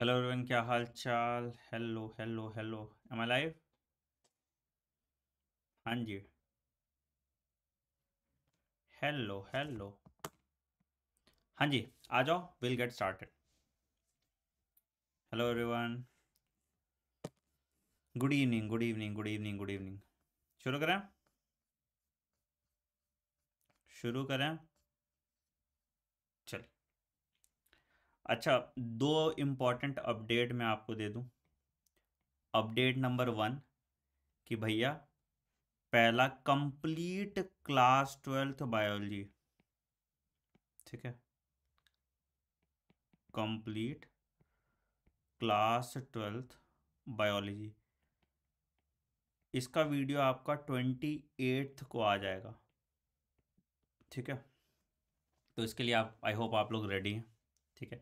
Hello everyone क्या हाल चाल hello hello hello am I live हाँ जी हेलो हेलो हाँ जी आ जाओ will get started hello everyone good evening good evening good evening good evening शुरू करें शुरू करें अच्छा दो इम्पॉर्टेंट अपडेट मैं आपको दे दूं अपडेट नंबर वन कि भैया पहला कंप्लीट क्लास ट्वेल्थ बायोलॉजी ठीक है कंप्लीट क्लास ट्वेल्थ बायोलॉजी इसका वीडियो आपका ट्वेंटी एट्थ को आ जाएगा ठीक है तो इसके लिए आप आई होप आप लोग रेडी हैं ठीक है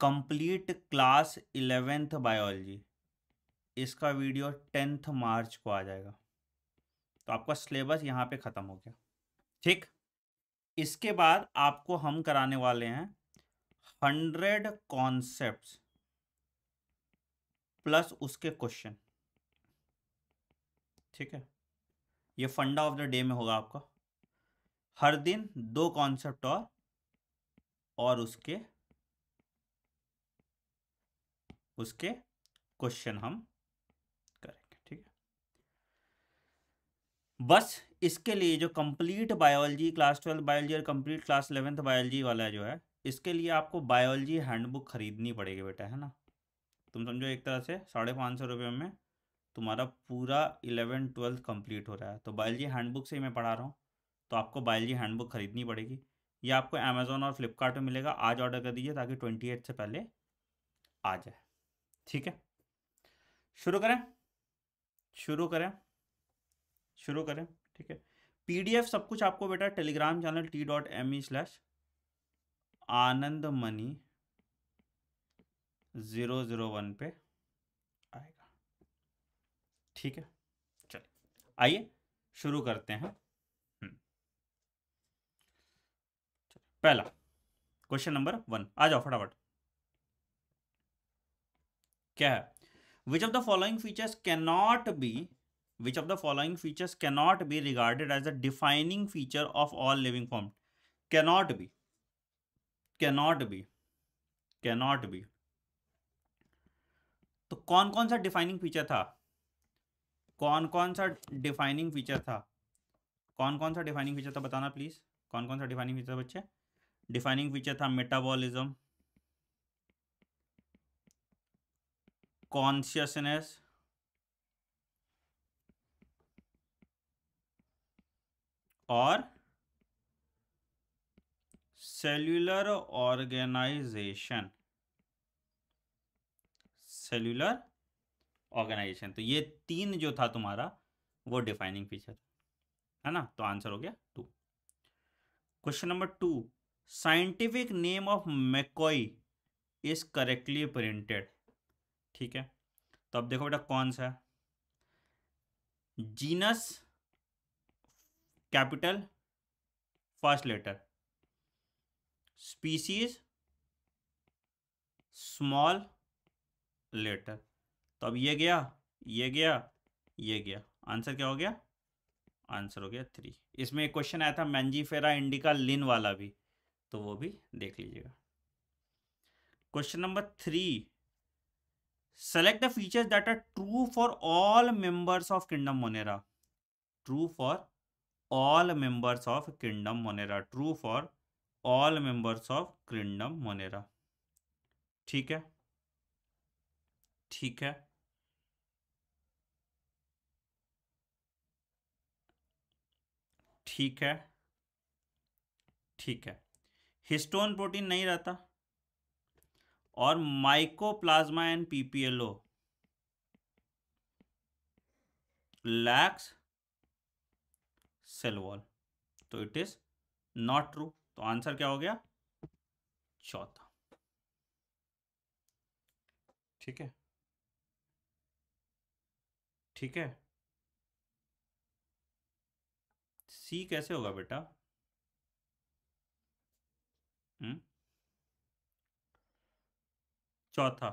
कंप्लीट क्लास इलेवेंथ बायोलॉजी इसका वीडियो टेंथ मार्च को आ जाएगा तो आपका सिलेबस यहाँ पे ख़त्म हो गया ठीक इसके बाद आपको हम कराने वाले हैं हंड्रेड कॉन्सेप्ट प्लस उसके क्वेश्चन ठीक है ये फंडा ऑफ द डे में होगा आपका हर दिन दो कॉन्सेप्ट और और उसके उसके क्वेश्चन हम करेंगे ठीक है बस इसके लिए जो complete biology class twelfth biology और कंप्लीट क्लास इलेवेंथ बायोलॉजी वाला जो है इसके लिए आपको बायोलॉजी हैंडबुक खरीदनी पड़ेगी बेटा है ना तुम समझो एक तरह से साढ़े पाँच सौ रुपये में तुम्हारा पूरा इलेवन ट्वेल्थ कंप्लीट हो रहा है तो बायोलॉजी हैंडबुक से ही मैं पढ़ा रहा हूँ तो आपको बायोलॉजी हैंडबुक खरीदनी पड़ेगी ये आपको अमेजोन और फ्लिपकार्ट मिलेगा आज ऑर्डर कर दीजिए ताकि ट्वेंटी एट से पहले आ जाए ठीक है शुरू करें शुरू करें शुरू करें ठीक है पीडीएफ सब कुछ आपको बेटा Telegram channel T dot M E slash Anand money zero zero one पे आएगा ठीक है चलिए आइए शुरू करते हैं हम्म। पहला क्वेश्चन नंबर वन आ जाओ फटाफट क्या है which of the following features can not be which of the following features can not be regarded as a defining feature of all living form cannot be cannot be cannot be तो कौन कौन सा defining feature था कौन कौन सा defining feature था कौन कौन सा डिफाइनिंग फीचर था बताना प्लीज कौन कौन सा डिफाइनिंग फीचर बच्चे डिफाइनिंग फीचर था मेटाबॉलिज्म कॉन्शियसनेस और सेल्युलर ऑर्गेनाइजेशन सेल्युलर ऑर्गेनाइजेशन तो ये तीन जो था तुम्हारा वो डिफाइनिंग फीचर है ना तो आंसर हो गया two question number two scientific name of मैकोई इज करेक्टली प्रिंटेड ठीक है तो अब देखो बेटा कौन सा genus capital first letter species small letter तो अब ये गया ये गया ये गया आंसर क्या हो गया आंसर हो गया थ्री इसमें एक क्वेश्चन आया था मैंजीफेरा इंडिका लिन वाला भी तो वो भी देख लीजिएगा question number three select the features that are true for all members of kingdom monera true for all members of kingdom monera true for all members of kingdom monera ठीक है ठीक है ठीक है ठीक है हिस्टोन प्रोटीन नहीं रहता और mycoplasma and PPLO lacks cell wall तो इट इज नॉट ट्रू तो आंसर क्या हो गया चौथा ठीक है ठीक है सी कैसे होगा बेटा हम्म चौथा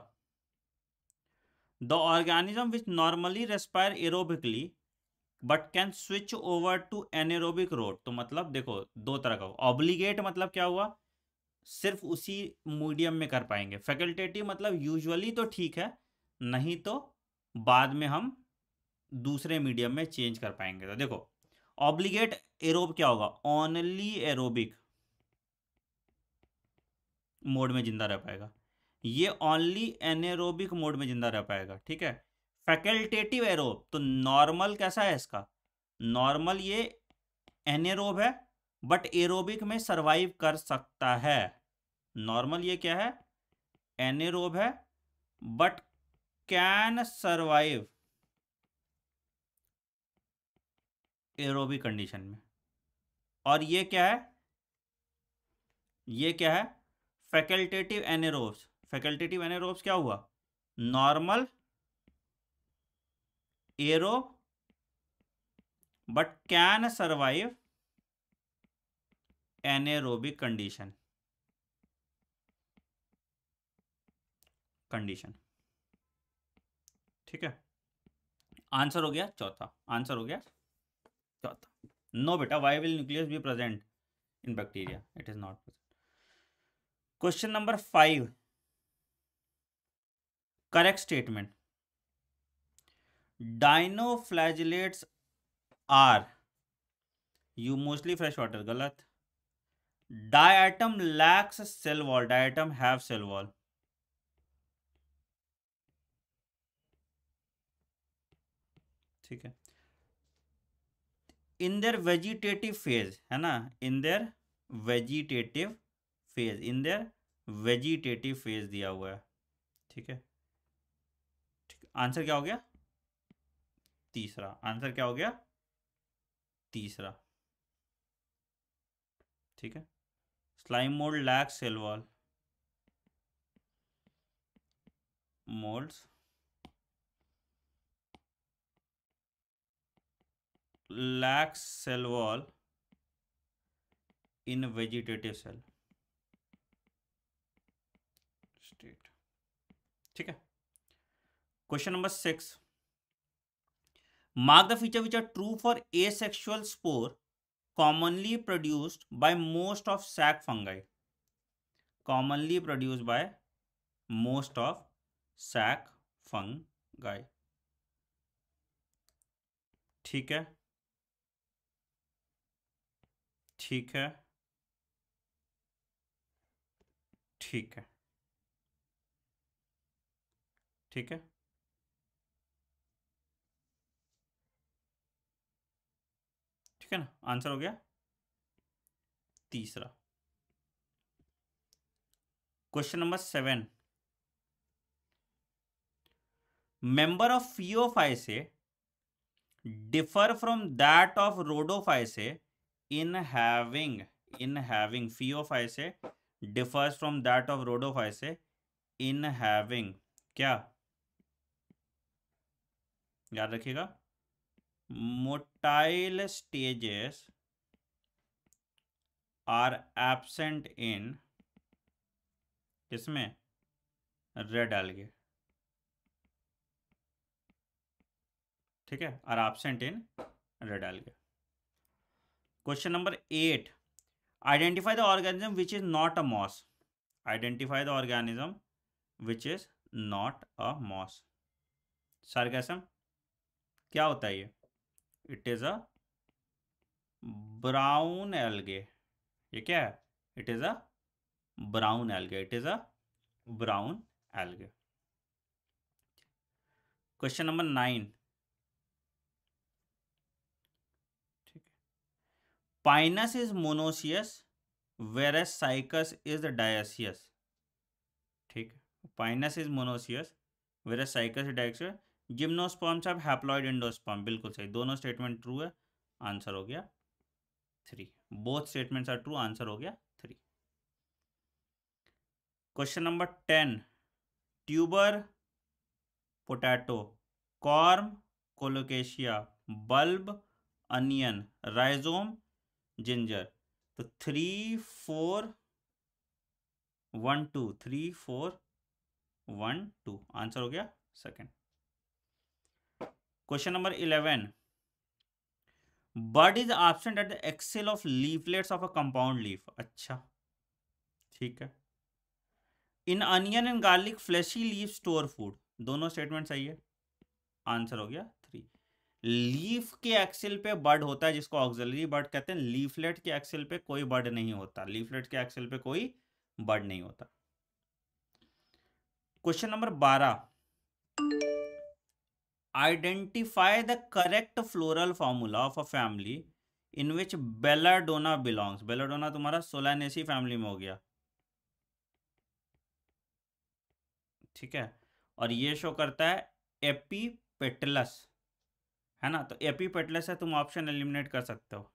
the organism which normally respire aerobically but can switch over to anaerobic road तो मतलब देखो दो तरह का ऑब्लिगेट मतलब क्या हुआ सिर्फ उसी मीडियम में कर पाएंगे फैकल्टेटिव मतलब यूजुअली तो ठीक है नहीं तो बाद में हम दूसरे मीडियम में चेंज कर पाएंगे तो देखो ऑब्लिगेट एरोब क्या होगा ओनली एरोबिक मोड में जिंदा रह पाएगा ये ओनली एनेरोबिक मोड में जिंदा रह पाएगा ठीक है फैकल्टेटिव एरोब तो नॉर्मल कैसा है इसका नॉर्मल ये एनेरोब है बट एरोबिक में सरवाइव कर सकता है नॉर्मल ये क्या है एनेरोब है but can survive aerobic condition में और ये क्या है ये क्या है फैकल्टेटिव एनेरोब्स फैकल्टेटिव एनारोब्स क्या हुआ normal aero but can survive anaerobic condition condition ठीक है आंसर हो गया चौथा आंसर हो गया चौथा नो बेटा why will nucleus be present in bacteria it is not present question number five correct statement dinoflagellates are you mostly fresh water गलत diatom lacks cell wall diatom have cell wall ठीक है in their vegetative phase है ना in their vegetative phase in their vegetative phase दिया हुआ है ठीक है आंसर क्या हो गया तीसरा आंसर क्या हो गया तीसरा ठीक है slime mould lack cell wall molds lack in vegetative cell state ठीक है question number six mark the feature which are true for asexual spore commonly produced by most of sac fungi commonly produced by most of sac fungi ठीक है ठीक है ठीक है ठीक है ठीक है ना आंसर हो गया तीसरा question number seven member of Phaeophyceae differ from that of Rhodophyceae in having in having Phaeophyceae differ from that of Rhodophyceae in having क्या याद रखिएगा motile stages are absent in किसमें red algae ठीक है are absent in red algae question number eight identify the organism which is not a moss identify the organism which is not a moss कैसे क्या होता है ये it is a brown algae ये क्या है it is a brown algae it is a brown algae question number nine ठीक है Pinus is monoecious whereas Cycas is dioecious ठीक है Pinus is monoecious whereas Cycas dioecious gymnosperm साहब haploid endosperm बिल्कुल सही दोनों statement true है answer हो गया three both statements are true answer हो गया three question number ten tuber potato corm Colocasia bulb onion rhizome ginger तो three four one two three four one two answer हो गया second question number eleven bud is absent at the axil of leaflets of a compound leaf अच्छा ठीक है in onion and garlic fleshy leave store food दोनों statement सही है answer हो गया थ्री लीफ के एक्सेल पे बर्ड होता है जिसको ऑक्सिलरी बर्ड कहते हैं लीफलेट के एक्सेल पे कोई बर्ड नहीं होता लीफलेट के एक्सेल पे कोई बर्ड नहीं होता क्वेश्चन नंबर बारह identify the correct floral formula of a family in which belladonna belongs belladonna तुम्हारा सोलानेसी फैमिली में हो गया ठीक है और ये शो करता है एपीपेटलस है ना तो एपीपेटलस है तुम ऑप्शन एलिमिनेट कर सकते हो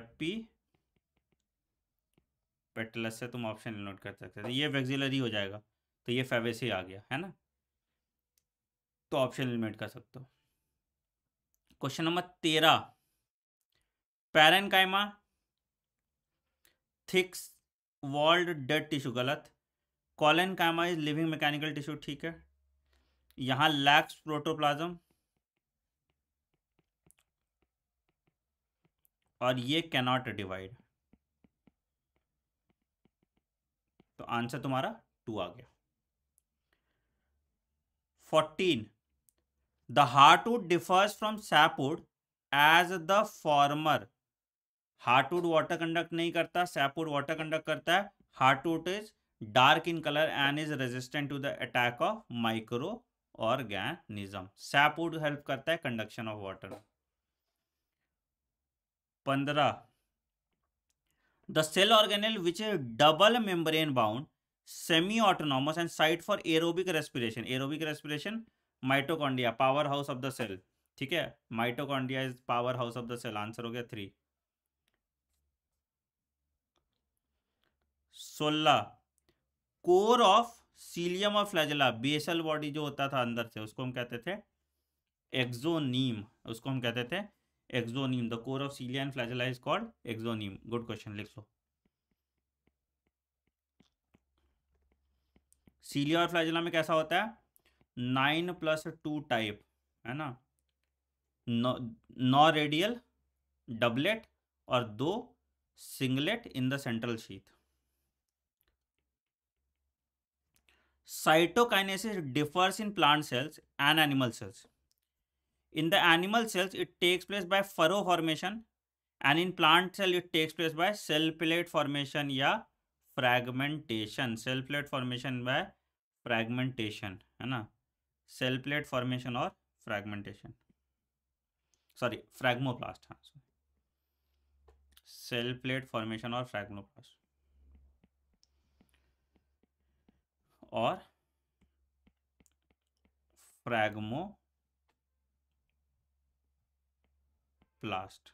एपी पेटलस से तुम ऑप्शन एलिमिनेट कर सकते हो तो ये वेक्सिलरी हो जाएगा तो ये फेवेसी आ गया है ना तो ऑप्शन एलिमेंट कर सकते हो क्वेश्चन नंबर तेरह parenchyma thick walled dead tissue गलत collenchyma is living mechanical tissue ठीक है यहां लैक्स प्रोटोप्लाज्म और ये कैनॉट डिवाइड तो आंसर तुम्हारा टू आ गया fourteen the heartwood differs from sapwood as the former heart heartwood water conduct नहीं करता सैपवुड वाटर कंडक्ट करता है heartwood is dark in colour and is resistant to the attack of microorganism sapwood help करता है conduction of water पंद्रह the cell organelle which is double membrane bound semi autonomous and site for aerobic respiration aerobic respiration mitochondria power house of the cell ठीक है mitochondria is power house of the cell answer हो गया three सोलह core of cilium और flagella basal body जो होता था अंदर से उसको हम कहते थे एक्जोनीम उसको हम कहते थे axoneme the core of cilium flagella is called axoneme good question लिख सो सीलिया और फ्लैजिला में कैसा होता है Nine plus two type, type है ना नौ नौ रेडियल डबलेट और दो singlet in the central sheath differs in plant cells and animal cells. In the animal cells, it takes place by furrow formation, and in plant cell, it takes place by cell plate formation या fragmentation. Cell plate formation by fragmentation है ना cell plate formation और fragmentation sorry phragmoplast हाँ sorry cell plate formation और फ्रैगमोप्लास्ट और फ्रैगमो प्लास्ट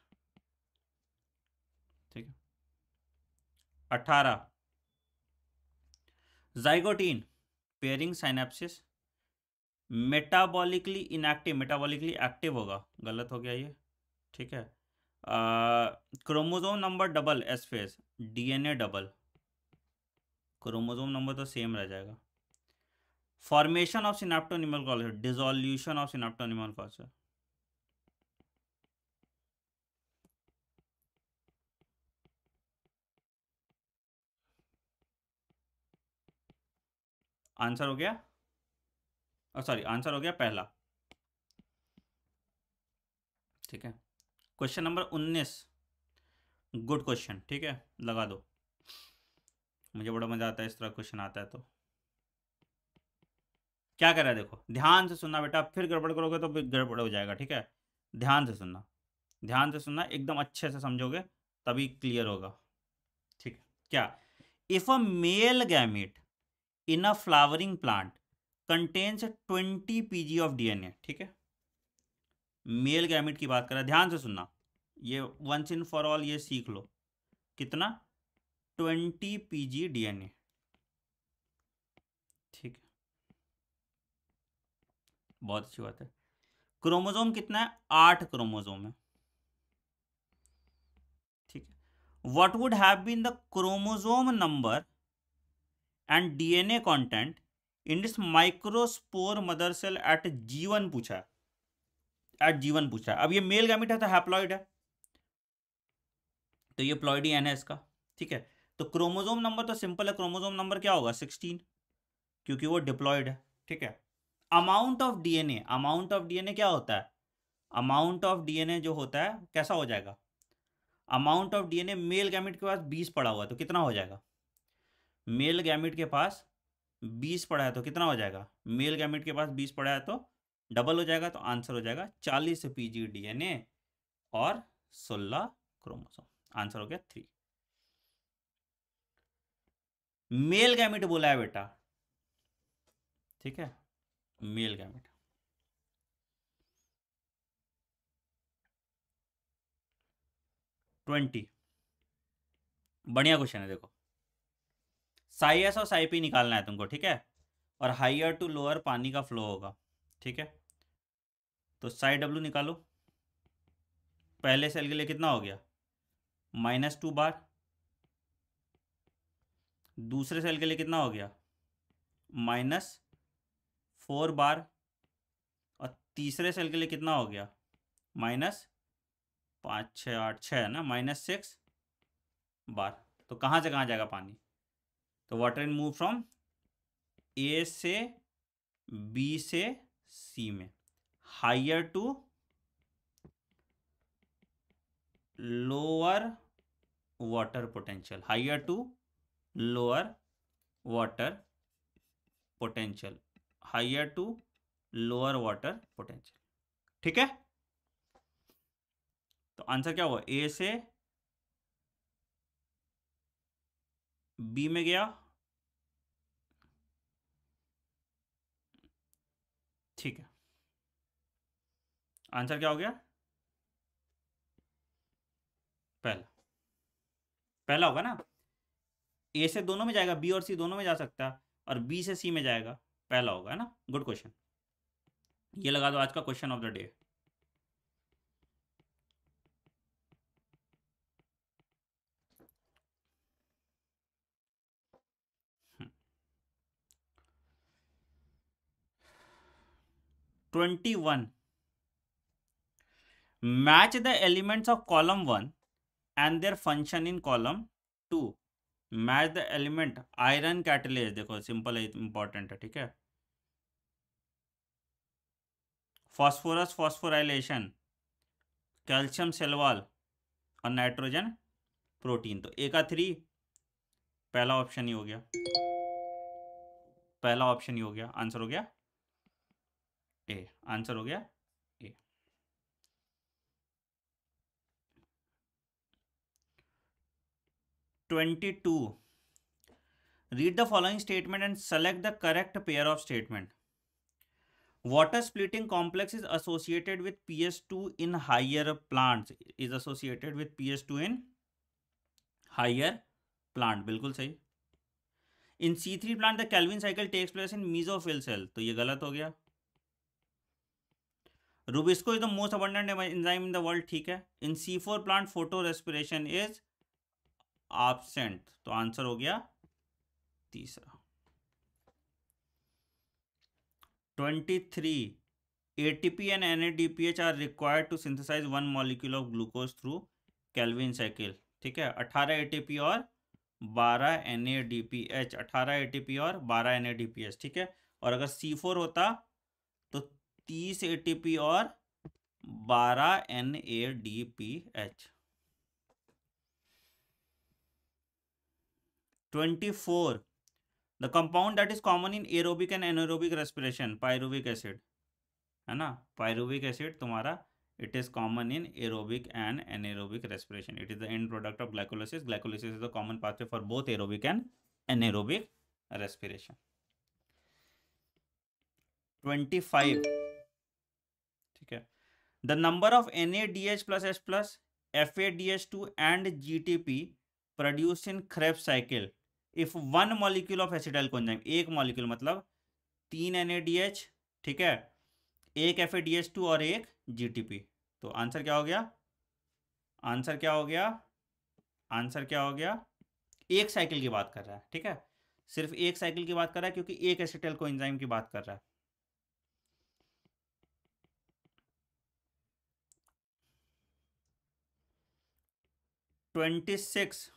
ठीक है अठारह zygotene pairing synapsis metabolically inactive metabolically active होगा गलत हो गया ये ठीक है chromosome number double S phase DNA double chromosome number तो सेम रह जाएगा formation of synaptonemal call dissolution of synaptonemal calls answer हो गया और सॉरी आंसर हो गया पहला ठीक है क्वेश्चन नंबर उन्नीस गुड क्वेश्चन ठीक है लगा दो मुझे बड़ा मजा आता है इस तरह क्वेश्चन आता है तो क्या कर रहा है देखो ध्यान से सुनना बेटा फिर गड़बड़ करोगे तो गड़बड़ हो जाएगा ठीक है ध्यान से सुनना ध्यान से सुनना एकदम अच्छे से समझोगे तभी क्लियर होगा ठीक है क्या if a male gamete in a flowering plant contains twenty pg of DNA ठीक है मेल गैमिट की बात करें ध्यान से सुनना ये वंस इन फॉर ऑल ये सीख लो कितना ट्वेंटी पीजी डीएनए ठीक है बहुत अच्छी बात है क्रोमोजोम कितना है आठ क्रोमोजोम है ठीक है what would have been the chromosome number and DNA content in this microspore mother cell at G one पूछा एट जीवन पूछा अब ये मेल गैमिट है तो हैप्लॉइड है तो ये प्लॉइडी एन है इसका ठीक है तो क्रोमोजोम नंबर तो सिंपल है क्रोमोजोम नंबर क्या होगा सिक्सटीन क्योंकि वो डिप्लॉयड है ठीक है amount of DNA amount of DNA क्या होता है अमाउंट ऑफ डीएनए जो होता है कैसा हो जाएगा amount of DNA male gamete के पास बीस पड़ा हुआ है तो कितना हो जाएगा मेल गैमिट के पास बीस पड़ा है तो कितना हो जाएगा मेल गैमेट के पास बीस पड़ा है तो डबल हो जाएगा तो आंसर हो जाएगा चालीस एन डीएनए और सोलह क्रोमोसोम आंसर हो गया थ्री मेल गैमेट बोला है बेटा ठीक है मेल गैमेट ट्वेंटी बढ़िया क्वेश्चन है देखो साई एस और साई पी निकालना है तुमको ठीक है और हाइयर टू लोअर पानी का फ्लो होगा ठीक है तो साई डब्ल्यू निकालो पहले सेल के लिए कितना हो गया माइनस टू बार दूसरे सेल के लिए कितना हो गया माइनस फोर बार और तीसरे सेल के लिए कितना हो गया माइनस पाँच छः आठ छः है ना माइनस सिक्स बार तो कहाँ से कहाँ जाएगा पानी तो water and move from A से बी से सी में higher to lower water potential higher to lower water potential higher to lower water potential ठीक है तो आंसर क्या हुआ ए से बी में गया ठीक है आंसर क्या हो गया पहला पहला होगा ना ए से दोनों में जाएगा बी और सी दोनों में जा सकता है और बी से सी में जाएगा पहला होगा है ना गुड क्वेश्चन ये लगा दो आज का question of the day twenty one match the elements of column one and their function in column two match the element iron catalase देखो सिंपल इंपॉर्टेंट है ठीक है फॉस्फोरस फॉस्फोराइलेशन कैल्शियम सेलवाल और नाइट्रोजन प्रोटीन तो A का three पहला option ही हो गया पहला ऑप्शन ही हो गया आंसर हो गया ए आंसर हो गया A twenty two read the following statement and select the correct pair of statement water splitting complex is associated with P S two in higher plant is associated with P S two in higher plant बिल्कुल सही in C three plant the Calvin cycle takes place in mesophyll cell तो ये गलत हो गया RuBisCO is the most abundant enzyme in the world ठीक है इन सी four plant photo respiration is ऑबसेंट तो आंसर हो गया तीसरा twenty three A T P and N A D P H R required to synthesise one molecule of glucose through Calvin cycle ठीक है अठारह A T P और बारह N A D P H अठारह A T P और बारह N A D P H ठीक है और अगर सी फोर होता तीस एटीपी और बारह N A D P H twenty four the compound that is common in aerobic and anaerobic respiration pyruvic acid है ना पायरुविक एसिड तुम्हारा it is common in aerobic and anaerobic respiration it is the end product of glycolysis glycolysis is the common pathway for both aerobic and anaerobic respiration twenty five the number of N A D H plus S plus F A D H to and G T P produce in Krebs cycle if one molecule of acetyl coenzyme एक molecule मतलब तीन N A D H ठीक है एक F A D H two और एक G T P तो answer क्या हो गया आंसर क्या हो गया आंसर क्या हो गया एक साइकिल की बात कर रहा है ठीक है सिर्फ एक साइकिल की बात कर रहा है क्योंकि एक एसिटेल को इंजाइम की बात कर रहा है 26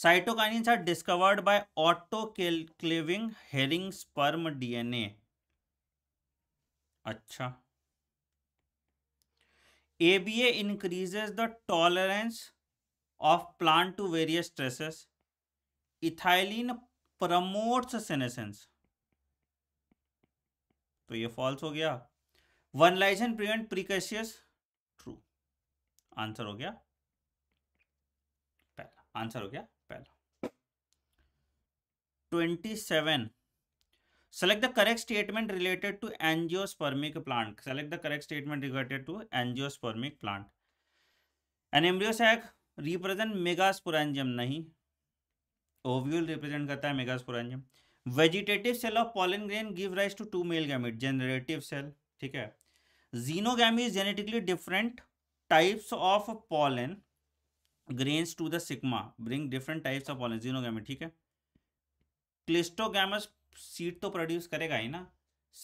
cytokinins are discovered by autoclaving herring sperm dna अच्छा ABA increases the tolerance of plant to various stresses. Ethylene promotes senescence. तो ये फॉल्स हो गया one license prevent precocious true answer हो गया आंसर हो गया पहला twenty seven select the correct statement related to angiospermic plant select the correct statement related to angiospermic plant an embryo sac represent megasporangium नहीं ovule represent करता है megasporangium vegetative cell of pollen grain give rise to two male gamete generative cell ठीक है xenogamy is genetically different types of pollen grains to the सिकमा bring different types of pollen ठीक है cleistogamous seed तो produce करेगा ही ना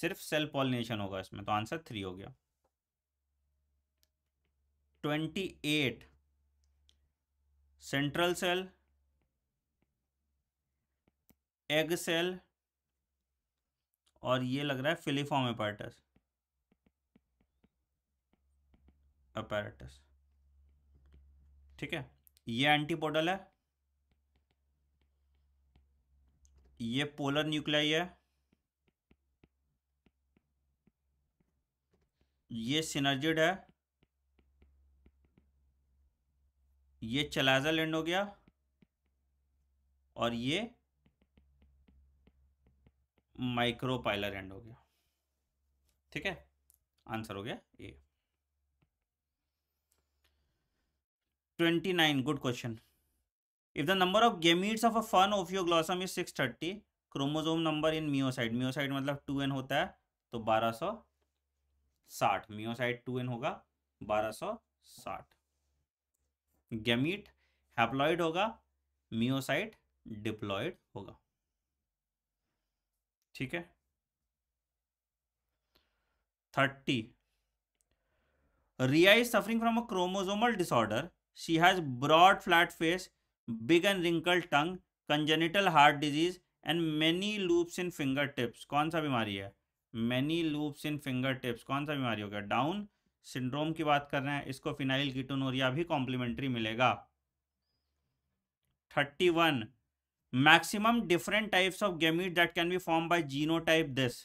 सिर्फ cell pollination होगा इसमें तो आंसर थ्री हो गया twenty eight central cell egg cell और ये लग रहा है फिलीफॉर्म अपैरेटस अपैरेटस ठीक है ये एंटीपोडल है ये पोलर न्यूक्लियाई है ये सिनर्जिड है ये चलाजा लैंड हो गया और ये माइक्रोपाइलर एंड हो गया ठीक है आंसर हो गया A twenty nine good question if the number of of of a fern Ophioglossum is six thirty chromosome number in meiocyte meiocyte मतलब टू एन होता है तो बारह साठ मियोसाइड टू एन होगा बारह साठ गैमीट हैप्लॉइड होगा मियोसाइड डिप्लॉइड होगा ठीक है thirty Riya is suffering from a chromosomal disorder she has broad flat face big and wrinkled tongue congenital heart disease and many loops in fingertips kaun sa bimari hai many loops in fingertips kaun sa bimari hoga down syndrome ki baat kar rahe hain isko phenyl ketonuria bhi complementary milega 31 maximum different types of gamete that can be form by genotype this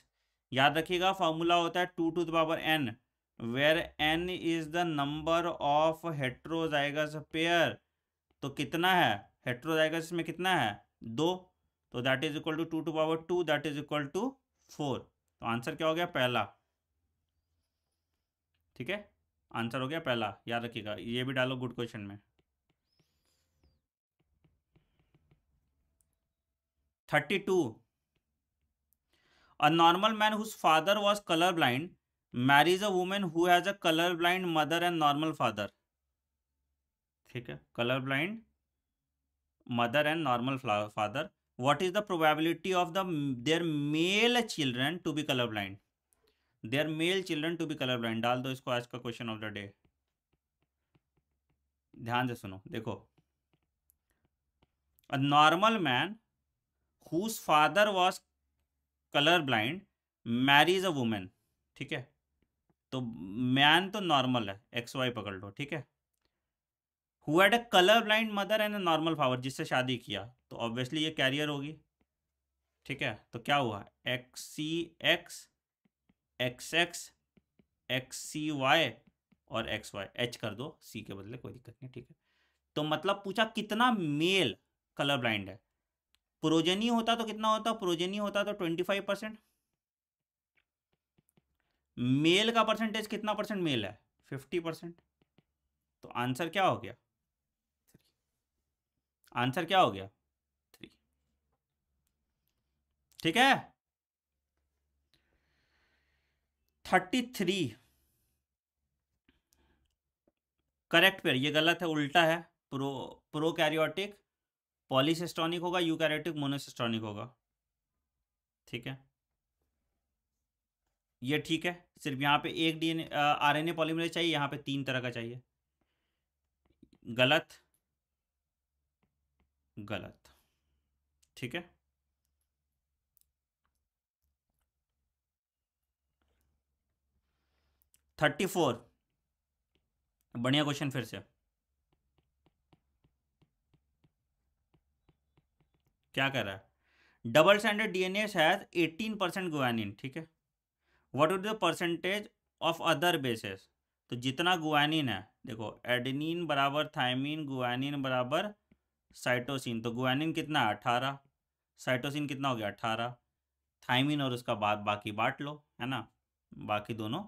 याद रखिएगा formula होता है two two the power N where N is the number of heterozygous pair तो कितना है heterozygous में कितना है दो तो that is equal to two two power two that is equal to four तो आंसर क्या हो गया पहला ठीक है आंसर हो गया पहला याद रखिएगा ये भी डालो गुड क्वेश्चन में thirty two a normal man whose father was colour blind marriage a women who has a colour blind mother and normal father ठीक है colour blind mother and normal father what is the probability of the their male children to be colour blind their male children to be colour blind डाल दो इसको आज का question of the day ध्यान से सुनो देखो a normal man whose father was colour blind marriage a women ठीक है तो मैन तो नॉर्मल है एक्स वाई पकड़ लो ठीक है हुआ a colour blind mother and a normal father जिससे शादी किया तो ऑब्वियसली ये कैरियर होगी ठीक है तो क्या हुआ X C X X X X C Y और एक्स वाई एच कर दो सी के बदले कोई दिक्कत नहीं ठीक है तो मतलब पूछा कितना मेल कलर ब्लाइंड है प्रोजेनी होता तो कितना होता प्रोजेनी होता तो ट्वेंटी फाइव परसेंट मेल का परसेंटेज कितना परसेंट मेल है फिफ्टी परसेंट तो आंसर क्या हो गया आंसर क्या हो गया थ्री ठीक है थर्टी थ्री करेक्ट पेयर ये गलत है उल्टा है प्रो प्रो कैरियोटिक पॉलीसिस्टॉनिक होगा यू कैरियोटिक मोनोसिस्टॉनिक होगा ठीक है ये ठीक है सिर्फ यहाँ पे एक D N R N A polymerase चाहिए यहाँ पे तीन तरह का चाहिए गलत गलत ठीक है थर्टी फोर बढ़िया क्वेश्चन फिर से क्या कह रहा है double stranded DNA has eighteen percent guanine ठीक है what would the percentage of other bases तो जितना गुआनिन है देखो एडनिन बराबर थायमिन गुआनिन बराबर साइटोसिन तो गुआनिन कितना है अठारह साइटोसिन कितना हो गया अठारह थायमिन और उसका बाद बाकी बांट लो है ना बाकी दोनों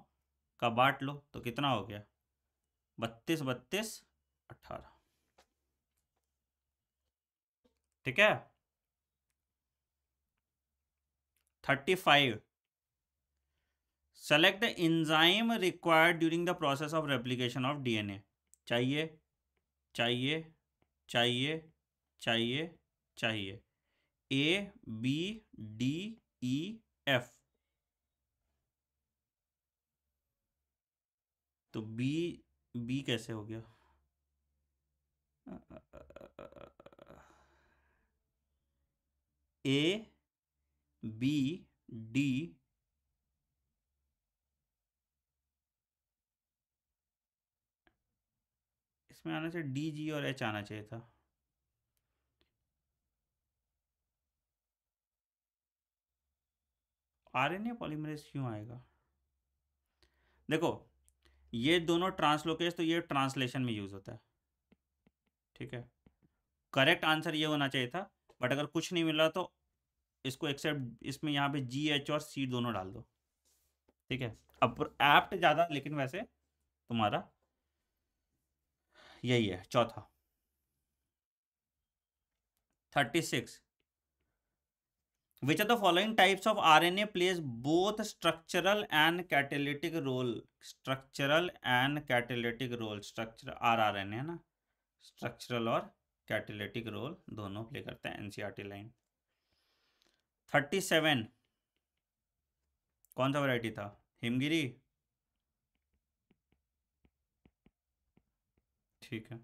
का बांट लो तो कितना हो गया बत्तीस बत्तीस अट्ठारह ठीक है thirty five select the enzyme required during the process of replication of DNA चाहिए चाहिए चाहिए चाहिए चाहिए A B D E F तो बी बी कैसे हो गया ए बी डी इसमें आना चाहिए डी जी और एच आना चाहिए था आरएनए पॉलीमरेज क्यों आएगा देखो ये दोनों ट्रांसलोकेज तो ये ट्रांसलेशन में यूज होता है ठीक है करेक्ट आंसर ये होना चाहिए था बट अगर कुछ नहीं मिला तो इसको एक्सेप्ट इसमें यहाँ पे जी एच और सी दोनों डाल दो ठीक है अब एप्ट ज़्यादा लेकिन वैसे तुम्हारा यही है चौथा thirty six which are the following types of R N A plays both structural and catalytic role structural and catalytic role structure R R N A ना स्ट्रक्चरल और कैटेलिटिक रोल दोनों प्ले करते हैं एनसीआरटी लाइन थर्टी सेवन कौन सा variety था हिमगिरी ठीक है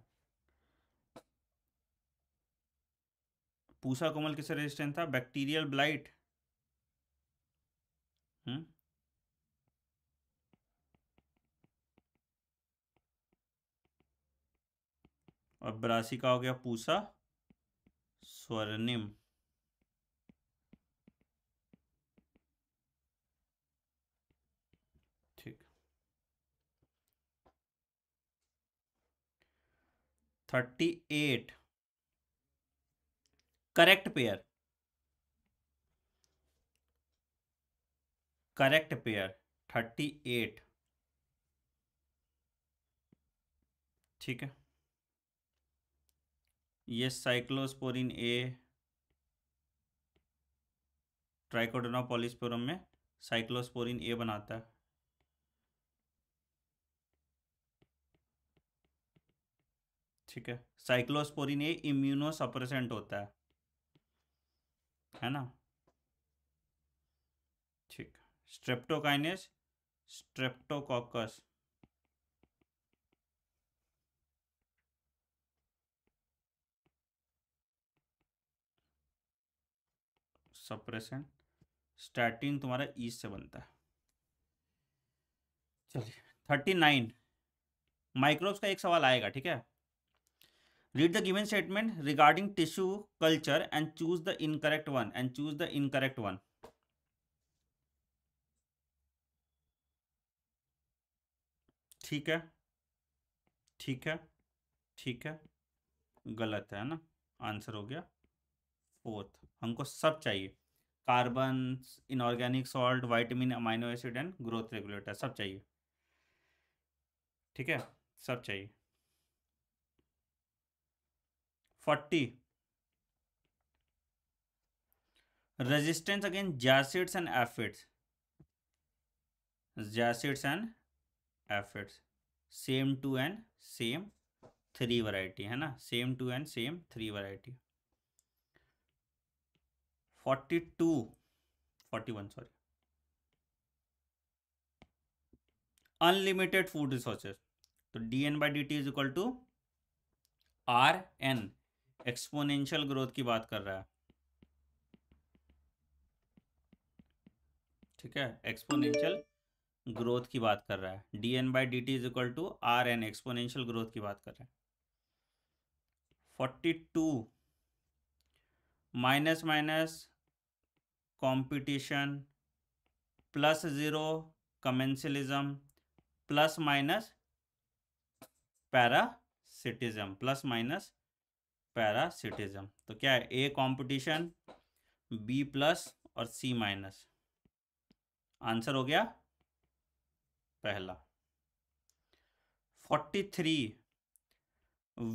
पूसा कोमल किसे रेजिस्टेंट था बैक्टीरियल ब्लाइट हम्म और बरासी का हो गया Pusa Swarnim thirty eight correct pair correct pair thirty eight ठीक है ये साइक्लोस्पोरिन ए ट्राइकोडोना पॉलिस्पोरम में साइक्लोस्पोरिन ए बनाता है ठीक है साइक्लोस्पोरिन ये इम्यूनोसप्रेसेंट होता है है ना ठीक स्ट्रेप्टोकाइनेस स्ट्रेप्टोकॉकस सप्रेसेंट स्टार्टिंग तुम्हारा ईस से बनता है चलिए थर्टी नाइन माइक्रोब्स का एक सवाल आएगा ठीक है read the given statement regarding tissue culture and choose the incorrect one and choose the incorrect one ठीक है ठीक है ठीक है गलत है ना आंसर हो गया फोर्थ हमको सब चाहिए carbon inorganic salt vitamin amino acid and growth regulator सब चाहिए ठीक है सब चाहिए forty resistance against jassids and aphids jassids and aphids Sem two and Sem three variety है ना Sem two and Sem three variety forty two forty one sorry unlimited food resources तो D N by D T is equal to R N exponential growth की बात कर रहा है ठीक है एक्सपोनेंशियल ग्रोथ की बात कर रहा है D N by D T is equal to R N exponential growth की बात कर रहा है forty two minus minus competition plus zero commensalism plus minus parasitism plus minus parasitism तो क्या है ए कंपटीशन बी प्लस और सी माइनस आंसर हो गया पहला forty three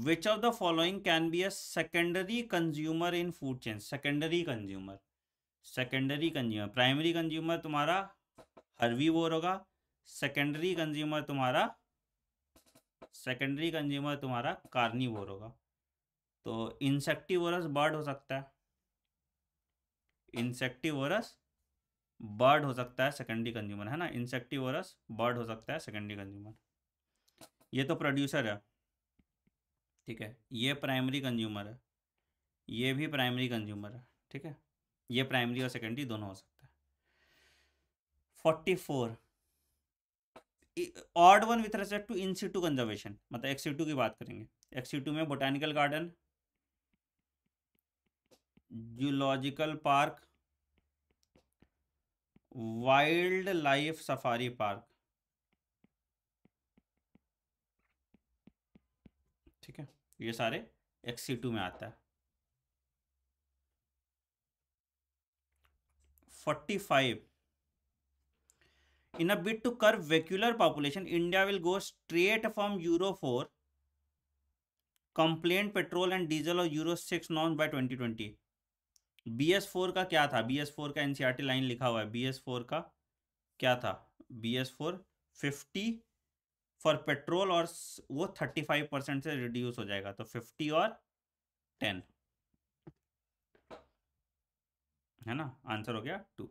which of the following can be a secondary consumer in food chain secondary consumer secondary consumer primary consumer तुम्हारा herbivore होगा secondary consumer तुम्हारा सेकेंडरी कंज्यूमर तुम्हारा carnivore होगा तो इंसेक्टिवरस बर्ड हो सकता है इंसेक्टिवरस बर्ड हो सकता है सेकेंडरी कंज्यूमर है ना इंसेक्टिवरस बर्ड हो सकता है सेकेंडरी कंज्यूमर ये तो प्रोड्यूसर है ठीक है ये प्राइमरी कंज्यूमर है ये भी प्राइमरी कंज्यूमर है ठीक है ये प्राइमरी और सेकेंडरी दोनों हो सकता है forty four odd one with respect to in situ conservation मतलब टू की बात करेंगे टू में botanical garden zoological park wildlife safari park ठीक है ये सारे एक्सी टू में आता है forty five in a bid to curb vehicular population India will go straight from Euro four compliant petrol and diesel और यूरो सिक्स नॉन by twenty twenty B S four का क्या था बी एस फोर का NCERT line e लिखा हुआ है B S four का क्या था B S four fifty for petrol और वो थर्टी फाइव परसेंट से रिड्यूस हो जाएगा तो फिफ्टी और टेन है ना आंसर हो गया two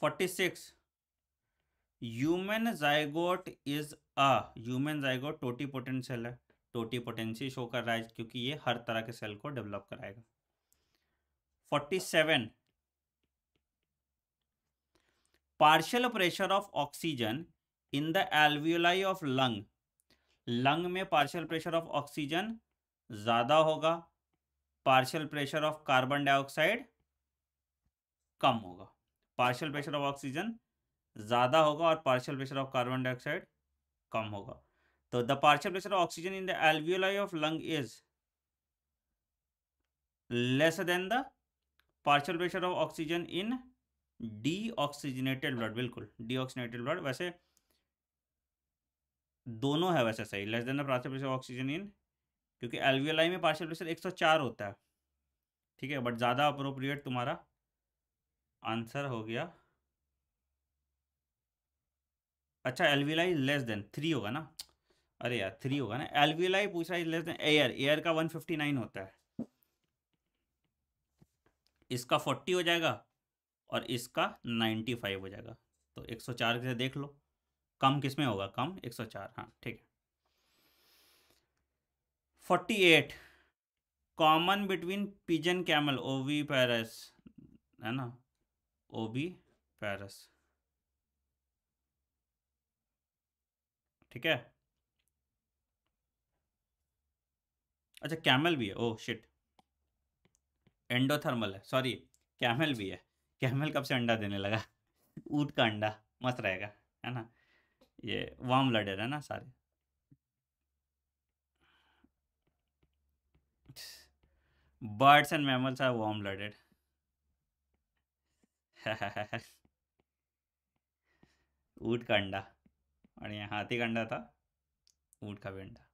forty six human zygote is a human zygote totipotential है टोटी पोटेंसी शो कर रहा है क्योंकि ये हर तरह के सेल को डेवलप कराएगा forty seven partial pressure of oxygen in the alveoli of lung lung में पार्शियल प्रेशर ऑफ ऑक्सीजन ज़्यादा होगा partial pressure of carbon dioxide कम होगा पार्शियल प्रेशर ऑफ ऑक्सीजन ज़्यादा होगा और partial pressure of carbon dioxide कम होगा तो the partial pressure of oxygen in the alveoli of lung is less than the partial pressure of oxygen in deoxygenated blood बिल्कुल deoxygenated blood वैसे दोनों है वैसे सही less than the partial pressure of oxygen in क्योंकि alveoli में partial pressure 104 होता है ठीक है बट ज़्यादा अप्रोप्रिएट तुम्हारा आंसर हो गया अच्छा एलवीएलआई लेस देन थ्री होगा ना अरे यार थ्री होगा ना एलवीलाई पूछ रहा है लेते हैं एयर एयर का वन फिफ्टी नाइन होता है इसका फोर्टी हो जाएगा और इसका नाइन्टी फाइव हो जाएगा तो एक सौ चार से देख लो कम किस में होगा कम एक सौ चार हाँ ठीक है forty eight common between pigeon camel oviparous है ना ओवी पैरस ठीक है अच्छा कैमल भी है ओह शिट एंडोथर्मल है सॉरी कैमल भी है कैमल कब से अंडा देने लगा ऊट का अंडा मस्त रहेगा है ना ये वार्म ब्लडेड है ना सारे birds and mammals are warm blooded ऊट का अंडा और यहाँ हाथी का अंडा था ऊट का भी अंडा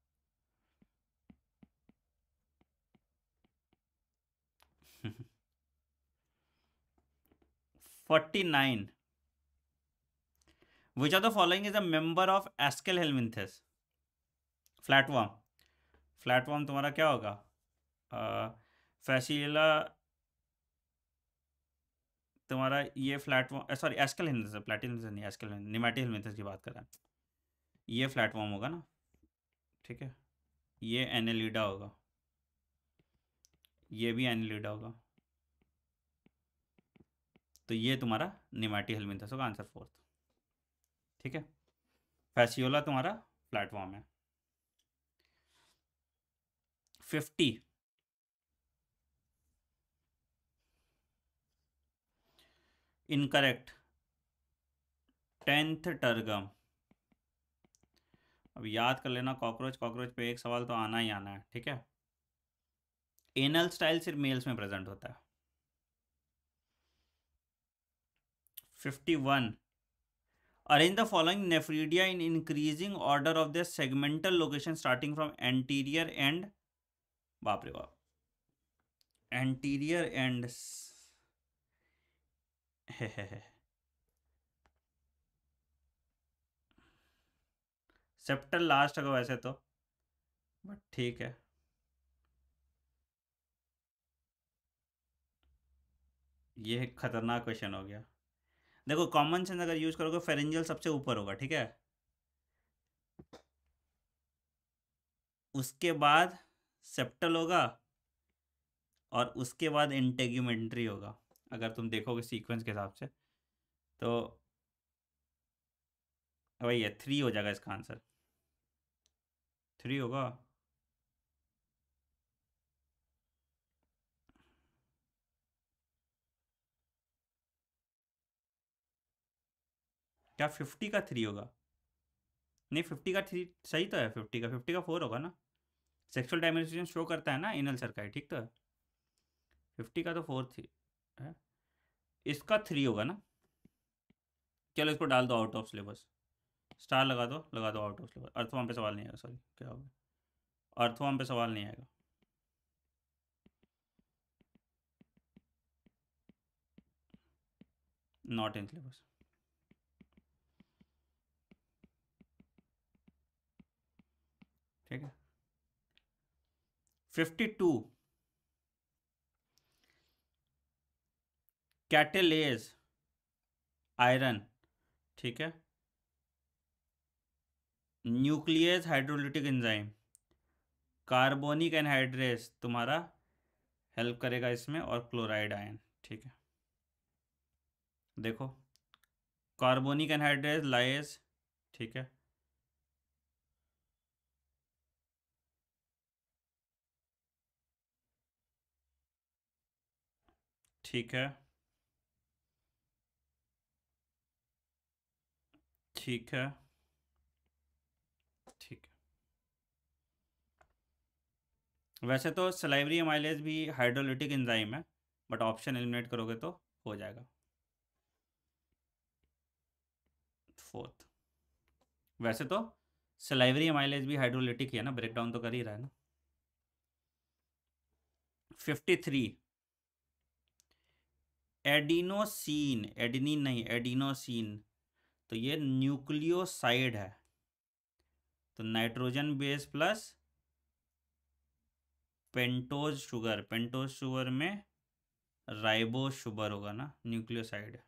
49 which of the following is a member of aschelminthes flatworm flatworm तुम्हारा क्या होगा फैसीला तुम्हारा ये फ्लैटवर्म सॉरी एस्केल हिलमिंथस प्लेटिन नहीं एस्केल निमेटिक हिलमिंथस की बात कर रहा है ये फ्लैटवर्म होगा ना ठीक है ये एनेलिडा होगा ये भी एनिलिड होगा तो ये तुम्हारा निमाटी हेलमिंथस होगा आंसर फोर्थ ठीक है फैसियोला तुम्हारा प्लेटफॉर्म है फिफ्टी इनकरेक्ट टेंथ टर्गम अब याद कर लेना कॉकरोच कॉकरोच पे एक सवाल तो आना ही आना है ठीक है एनल स्टाइल सिर्फ मेल्स में प्रेजेंट होता है fifty one arrange the following nephridia in increasing order of the segmental location starting from anterior end बाप रे बाप एंटीरियर एंड सेप्टर लास्ट अगर वैसे तो बट ठीक है ये एक खतरनाक क्वेश्चन हो गया देखो कॉमन सेंस अगर यूज़ करोगे फेरेंजियल सबसे ऊपर होगा ठीक है उसके बाद सेप्टल होगा और उसके बाद इंटेग्यूमेंट्री होगा अगर तुम देखोगे सीक्वेंस के हिसाब से तो वही है थ्री हो जाएगा इसका आंसर थ्री होगा क्या फिफ्टी का थ्री होगा नहीं फिफ्टी का थ्री सही तो है फिफ्टी का फिफ्टी का फोर होगा ना सेक्सुअल डायमेंशन शो करता है ना इनल सरकाई ठीक तो है फिफ्टी का तो फोर थ्री है इसका थ्री होगा ना चलो इसको डाल दो आउट ऑफ सिलेबस स्टार लगा दो लगा दो आउट ऑफ सिलेबस अर्थवाम पे सवाल नहीं आएगा सॉरी क्या होगा अर्थवाम पे सवाल नहीं आएगा not in syllabus 52 catalase iron ठीक है nucleus hydrolytic enzyme carbonic anhydrase तुम्हारा हेल्प करेगा इसमें और क्लोराइड आयन ठीक है देखो कार्बोनिक एनहाइड्रेस लाइस ठीक है ठीक है ठीक है ठीक है वैसे तो सलाइवरी माइलेज भी हाइड्रोलिटिक इंजाइम है बट ऑप्शन एलिमिनेट करोगे तो हो जाएगा फोर्थ वैसे तो सलाइवरी माइलेज भी हाइड्रोलिटिक ही है ना ब्रेकडाउन तो कर ही रहा है ना फिफ्टी थ्री एडिनोसिन एडिनिन नहीं एडिनोसिन तो ये न्यूक्लियोसाइड है तो nitrogen base plus pentose sugar pentose sugar में राइबो शुगर होगा ना न्यूक्लियोसाइड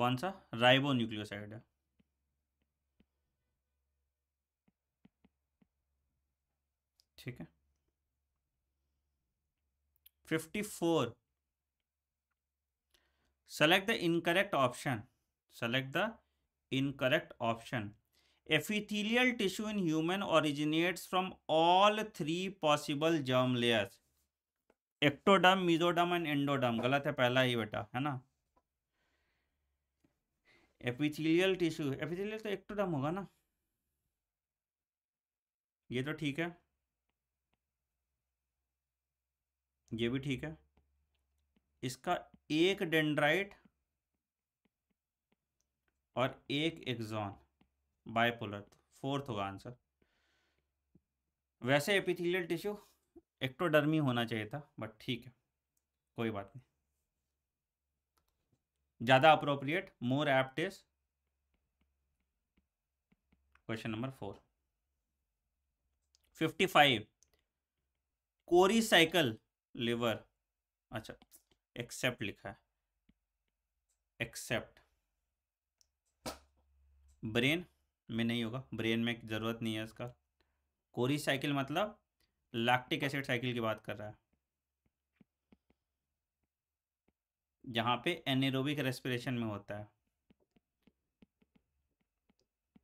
कौन सा राइबो न्यूक्लियोसाइड है ठीक है fifty four select the incorrect option select the incorrect option epithelial tissue in human originates from all three possible germ layers ectoderm mesoderm and endoderm गलत है पहला ही बेटा है ना एपिथीलियल टिश्यू एपिथीलियल तो एक्टोडम होगा ना ये तो ठीक है ये भी ठीक है इसका एक डेंड्राइट और एक एग्जॉन बायपोलर फोर्थ होगा आंसर वैसे एपिथेलियल टिश्यू एक्टोडर्मी होना चाहिए था बट ठीक है कोई बात नहीं ज़्यादा appropriate more apt question number four fifty five Cori cycle liver अच्छा एक्सेप्ट लिखा है एक्सेप्ट ब्रेन में नहीं होगा ब्रेन में ज़रूरत नहीं है इसका कोरी साइकिल मतलब लैक्टिक एसिड साइकिल की बात कर रहा है जहां पे एनेरोबिक रेस्पिरेशन में होता है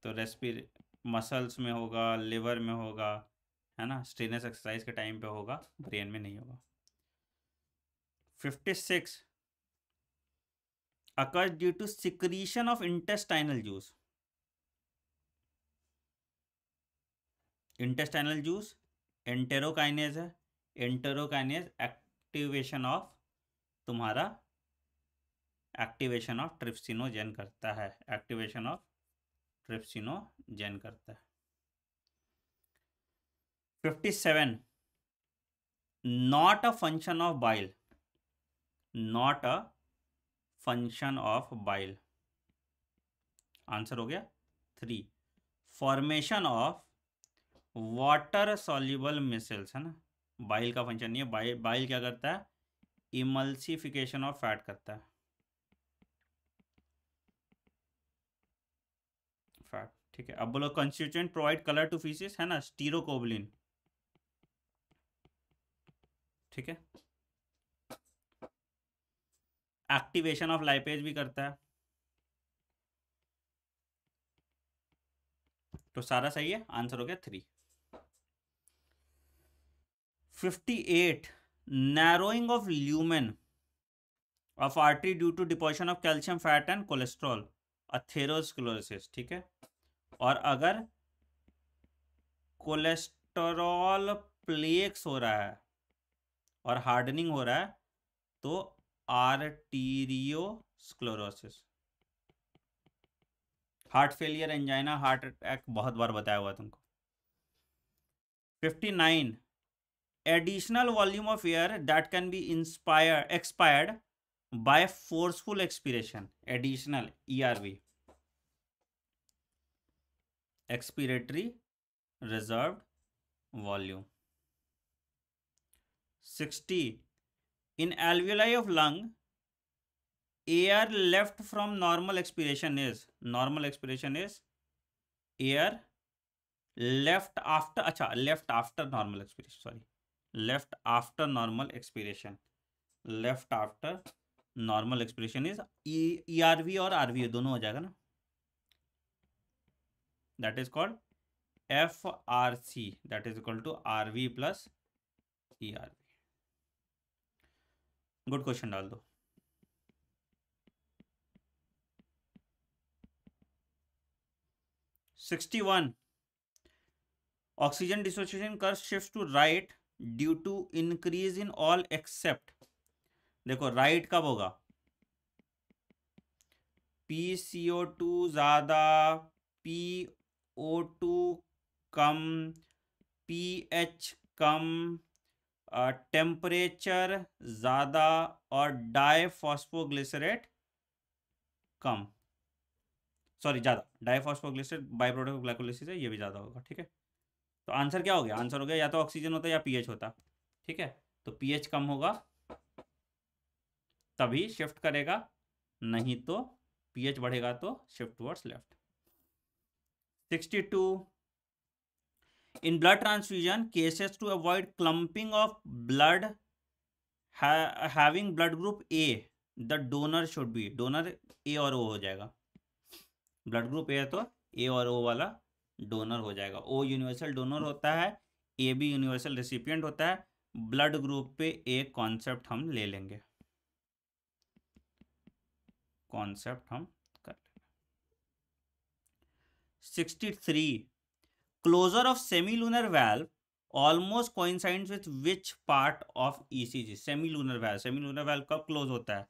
तो रेस्पिर मसल्स में होगा लिवर में होगा है ना स्ट्रेनस एक्सरसाइज के टाइम पे होगा ब्रेन में नहीं होगा 56 occurs due to secretion of intestinal juice intestinal juice enterokinase enterokinase activation of तुम्हारा एक्टिवेशन ऑफ ट्रिप्सिनोजेन करता है एक्टिवेशन ऑफ ट्रिप्सिनोजेन करता है fifty seven not a function of bile not a function of bile answer हो गया three formation of water soluble micelles है ना bile का फंक्शन नहीं है बाइल बाइल क्या करता है इमल्सिफिकेशन ऑफ फैट करता है फैट ठीक है अब बोलो constituent provide colour to faeces है ना स्टीरोकोबलिन ठीक है एक्टिवेशन ऑफ लाइपेज भी करता है तो सारा सही है आंसर हो गया three fifty eight narrowing of lumen of artery due to deposition of calcium fat and cholesterol atherosclerosis ठीक है और अगर कोलेस्ट्रॉल प्लेक्स हो रहा है और हार्डनिंग हो रहा है तो arteriosclerosis heart failure angina heart attack बहुत बार बताया हुआ तुमको fifty nine additional volume of air that can be inspire expired by forceful expiration additional ERV e expiratory reserve volume sixty in alveoli of lung air left from normal expiration is normal expiration is air left after अच्छा left after normal expiration sorry left after normal expiration left after normal expression is E R we और R V दोनों हो जाएगा ना that is called F R C that is equal to R V plus E R V good question डाल दो sixty one oxygen dissociation curve shift to right due to increase in all except देखो right कब होगा P C O two ज़्यादा P O two कम P H कम temperature ज़्यादा और डाईफॉस्फोग्लिसरेट कम सॉरी ज़्यादा डाईफॉस्फोग्लिसरेट बाई प्रोडक्ट ग्लाइकोलिसिस है ये भी ज़्यादा होगा ठीक है तो आंसर क्या हो गया आंसर हो गया या तो ऑक्सीजन होता या पीएच होता ठीक है तो पीएच कम होगा तभी शिफ्ट करेगा नहीं तो पीएच बढ़ेगा तो shift towards left sixty two in blood transfusion cases to avoid clumping of blood having blood group A the donor should be donor A और ओ हो जाएगा ब्लड ग्रुप ए है तो ए और ओ वाला डोनर हो जाएगा ओ यूनिवर्सल डोनर होता है ए भी यूनिवर्सल रेसिपियंट होता है ब्लड ग्रुप पे एक कॉन्सेप्ट हम ले लेंगे कॉन्सेप्ट हम कर sixty three closure of semilunar valve almost coincide with which part of E C G semilunar valve semilunar valve कब क्लोज होता है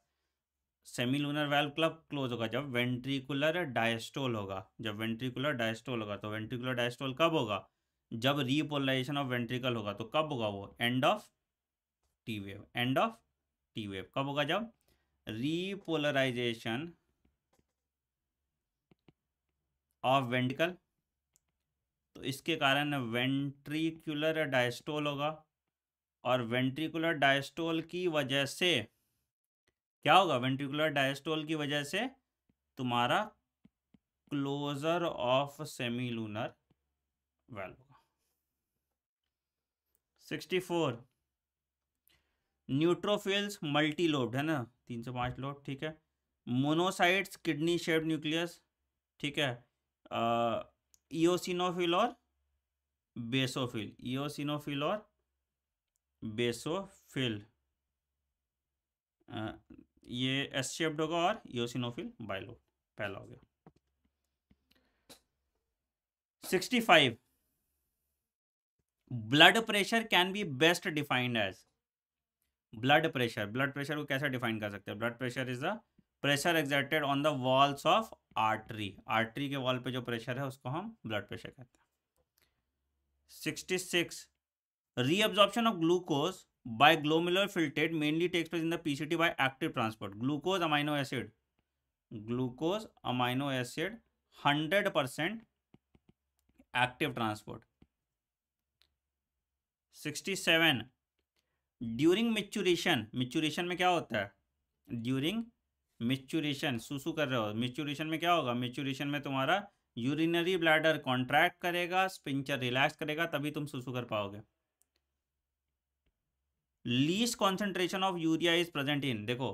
semilunar valve club close होगा जब वेंट्रिकुलर डायस्टोल होगा जब ventricular diastole होगा तो ventricular diastole कब होगा जब रीपोलराइजेशन ऑफ वेंट्रिकल होगा तो कब होगा वो end of T wave end of T wave कब होगा जब रीपोलराइजेशन ऑफ वेंट्रिकल तो इसके कारण वेंट्रिकुलर डायस्टोल होगा और वेंट्रिकुलर डायस्टोल की वजह से क्या होगा वेंट्रिकुलर डायस्टोल की वजह से तुम्हारा closure of semilunar valve होगा sixty four neutrophils multilobed है ना तीन से पांच लोब ठीक है मोनोसाइट्स किडनी शेप न्यूक्लियस ठीक है ईओसिनोफिल और बेसोफिल ईओसिनोफिल और बेसोफिल ये एस शेप्ड होगा और ईओसिनोफिल बाइलो पहला हो गया sixty five blood pressure can be best defined as blood pressure blood pressure को कैसे डिफाइन कर सकते हैं blood pressure is the pressure exerted on the walls of artery artery के वॉल पे जो प्रेशर है उसको हम ब्लड प्रेशर कहते हैं 66 reabsorption of glucose by glomerular filtrate mainly takes place in the PCT by active transport glucose amino acid glucose amino acid 100 percent active transport 67 during micturition micturition में क्या होता है ड्यूरिंग मिच्यूरेशन सुसु कर रहे हो मिच्यूरेशन में क्या होगा मिच्यूरेशन में तुम्हारा यूरिनरी ब्लैडर कॉन्ट्रैक्ट करेगा स्पिंचर रिलैक्स करेगा तभी तुम सुसु कर पाओगे least concentration of urea is present in देखो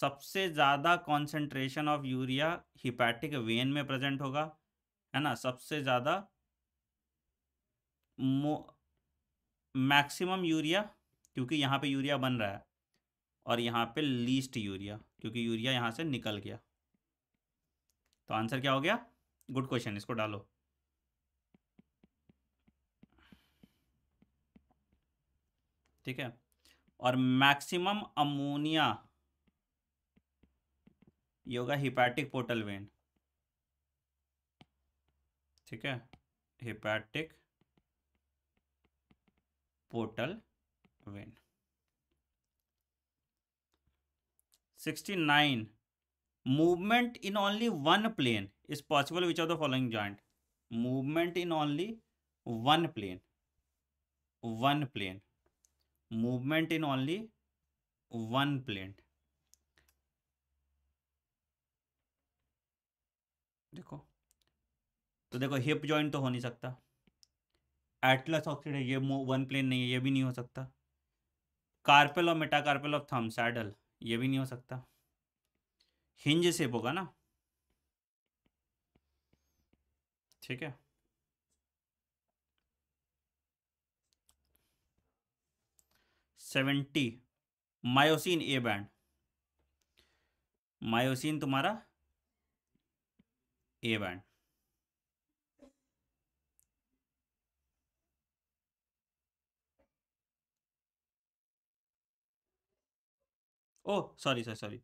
सबसे ज़्यादा concentration of urea hepatic vein में प्रेजेंट होगा है ना सबसे ज़्यादा मैक्सिमम यूरिया क्योंकि यहाँ पे यूरिया बन रहा है और यहाँ पे लीस्ट यूरिया क्योंकि यूरिया यहाँ से निकल गया तो आंसर क्या हो गया गुड क्वेश्चन इसको डालो ठीक है और मैक्सिमम अमोनिया ये होगा हिपैटिक पोर्टल वेन ठीक है hepatic portal 69 movement in only one plane is possible which are the following joint movement in only one plane one plane movement in only one plane देखो तो देखो hip joint तो हो नहीं सकता Atlas oxide है ये वन प्लेन नहीं है ये भी नहीं हो सकता कार्पेल और मेटाकार्पेल ऑफ थम सैडल ये भी नहीं हो सकता हिंज से होगा ना ठीक है seventy myosin A band myosin तुम्हारा A band oh sorry sorry sorry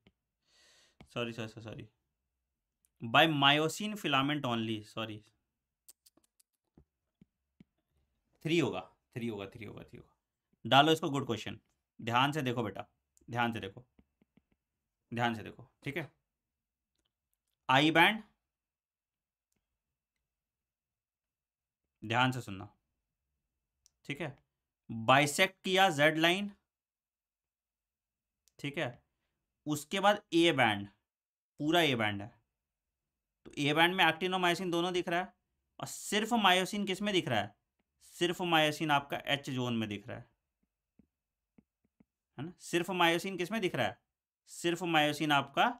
sorry sorry sorry by myosin filament only sorry three होगा थ्री होगा थ्री होगा थ्री होगा डालो इसको गुड क्वेश्चन ध्यान से देखो बेटा ध्यान से देखो ध्यान से देखो ठीक है आई बैंड ध्यान से सुनना ठीक है बाइसेक्ट किया जेड लाइन ठीक है उसके बाद ए बैंड पूरा ए बैंड है तो ए बैंड में एक्टिन और मायोसिन दोनों दिख रहा है और सिर्फ मायोसिन किस में दिख रहा है सिर्फ मायोसिन आपका एच जोन में दिख रहा है है ना सिर्फ मायोसिन किस में दिख रहा है सिर्फ मायोसिन आपका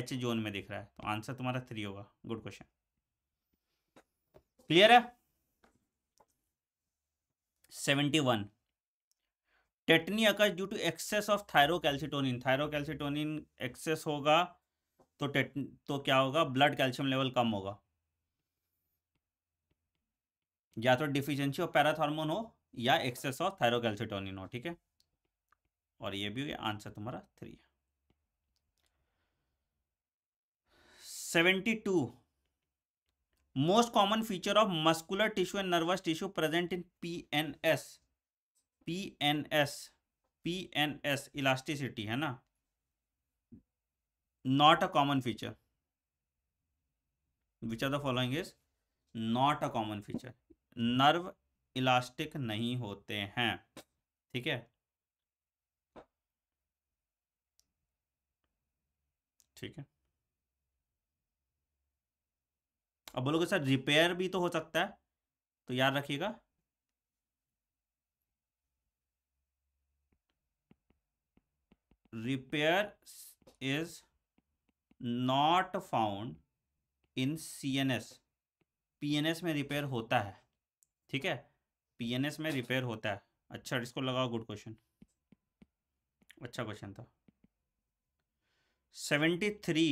एच जोन में दिख रहा है तो आंसर तुम्हारा थ्री होगा गुड क्वेश्चन क्लियर है seventy one tetany occurs due to excess of thyrocalcitonin thyrocalcitonin excess होगा तो टेट तो क्या होगा ब्लड कैल्शियम लेवल कम होगा या तो डिफिशियंसी ऑफ पैराथॉर्मोन हो या एक्सेस ऑफ थायरोकैल्सिटोनिन हो ठीक है और ये भी आंसर तुम्हारा थ्री है seventy two most common feature of muscular tissue and nervous tissue present in P N S P N S P N S elasticity है ना not a common feature which are the following is not a common feature nerve elastic नहीं होते हैं ठीक है ठीक है अब बोलोगे सर रिपेयर भी तो हो सकता है तो याद रखिएगा repair is not found in CNS PNS में रिपेयर होता है ठीक है PNS में रिपेयर होता है अच्छा इसको लगाओ गुड क्वेश्चन अच्छा क्वेश्चन था seventy three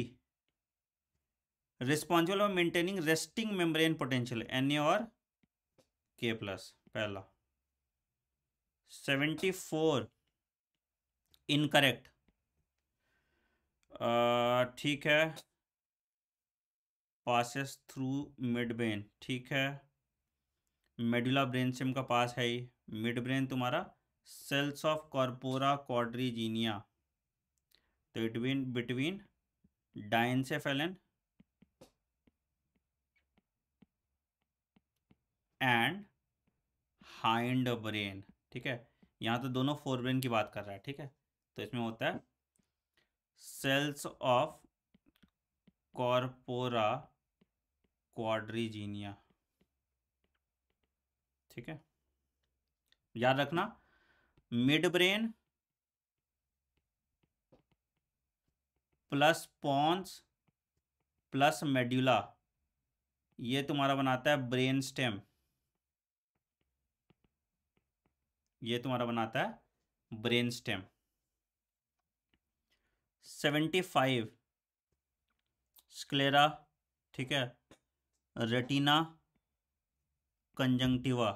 responsible for maintaining resting membrane potential N और के प्लस पहला सेवेंटी फोर इनकरेक्ट ठीक है पासेस थ्रू मिड ब्रेन ठीक है मेडुला ब्रेन से का पास है ही मिड ब्रेन तुम्हारा सेल्स ऑफ कॉर्पोरा कॉड्रीजीनिया तो इटवीन between diencephalon and hindbrain ठीक है यहाँ तो दोनों फोर ब्रेन की बात कर रहा है ठीक है तो इसमें होता है सेल्स ऑफ कॉर्पोरा क्वाड्रीजीनिया ठीक है याद रखना midbrain plus pons plus medulla ये तुम्हारा बनाता है ब्रेन स्टेम ये तुम्हारा बनाता है brain stem seventy five sclera ठीक है retina conjunctiva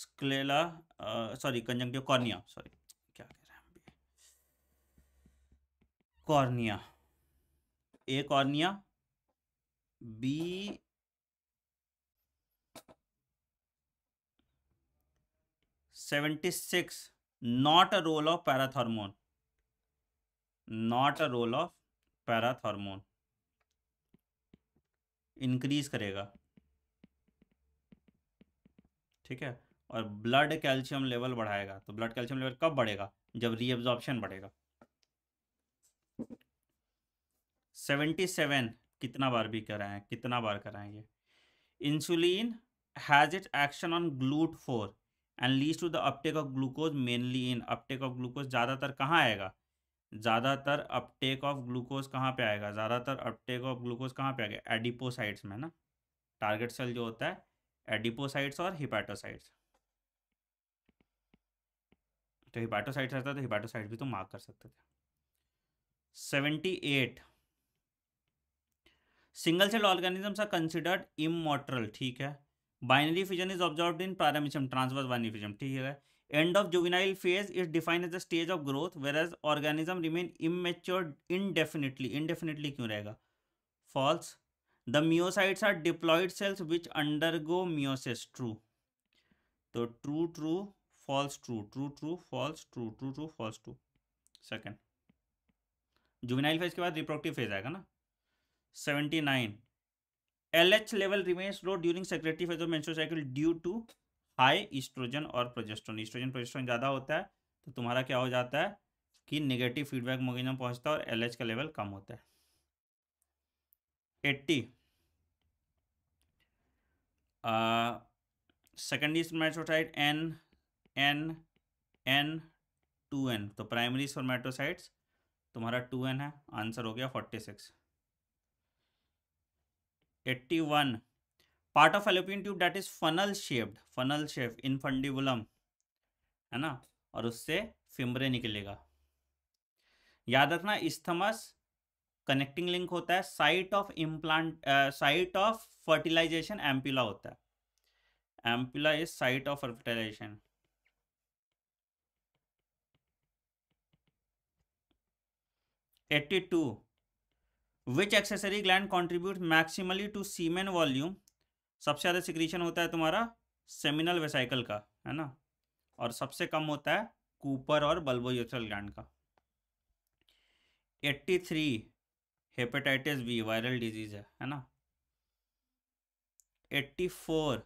sclera sorry conjunctiva cornea sorry क्या कह रहे हैं cornea A cornea B seventy six not a role of parathormone not a role of parathormone increase करेगा ठीक है और ब्लड कैल्शियम लेवल बढ़ाएगा तो ब्लड कैल्शियम लेवल कब बढ़ेगा जब रीअब्जॉर्प्शन बढ़ेगा सेवेंटी सेवन कितना बार भी कराए कितना बार कराएंगे insulin has it action on GLUT four and leads to the uptake of glucose mainly in uptake of glucose ज़्यादातर कहाँ आएगा ज़्यादातर अपटेक ऑफ ग्लूकोज कहाँ पे आएगा ज़्यादातर अपटेक ऑफ ग्लूकोज कहाँ पे आएगा एडिपोसाइट्स में ना टारगेट सेल जो होता है एडिपोसाइट्स और हिपैटोसाइट्स तो हिपाटोसाइट रहता तो हिपाटोसाइट भी तो मार्क कर सकते थे seventy eight single cell organisms are considered immortal ठीक है binary fission is observe in paramecium transverse binary fission ठीक है end of juvenile phase is define as the stage of growth where as organism remain immature indefinitely indefinitely क्यों रहेगा false the meiocytes are diploid cells which undergo meiosis true तो true true false true true true false true true true false true second juvenile phase के बाद reproductive phase आएगा ना seventy nine LH level remains low during secretive phase of menstrual cycle due to high estrogen और progesterone. Estrogen progesterone ज़्यादा होता है तो तुम्हारा क्या हो जाता है कि नेगेटिव फीडबैक मोगिजम पहुंचता है और एल का लेवल कम होता है eighty secondary spermatocyte N N N two N तो प्राइमरी स्पर्मेटोसाइट्स तुम्हारा टू एन है आंसर हो गया forty six 81 part of fallopian tube that is funnel shaped funnel shape in fundibulum है ना और उससे फिमरे निकलेगा याद रखना इस्थमस कनेक्टिंग लिंक होता है site of implant site of fertilisation ampulla होता है ampulla is site of fertilisation eighty two which accessory gland contribute maximally to semen volume सबसे ज़्यादा सिक्रीशन होता है तुम्हारा सेमिनल वेसाइकल का है ना और सबसे कम होता है कूपर और बल्बोयूथरल ग्लैंड का 83 हेपेटाइटिस बी वायरल डिजीज है है ना 84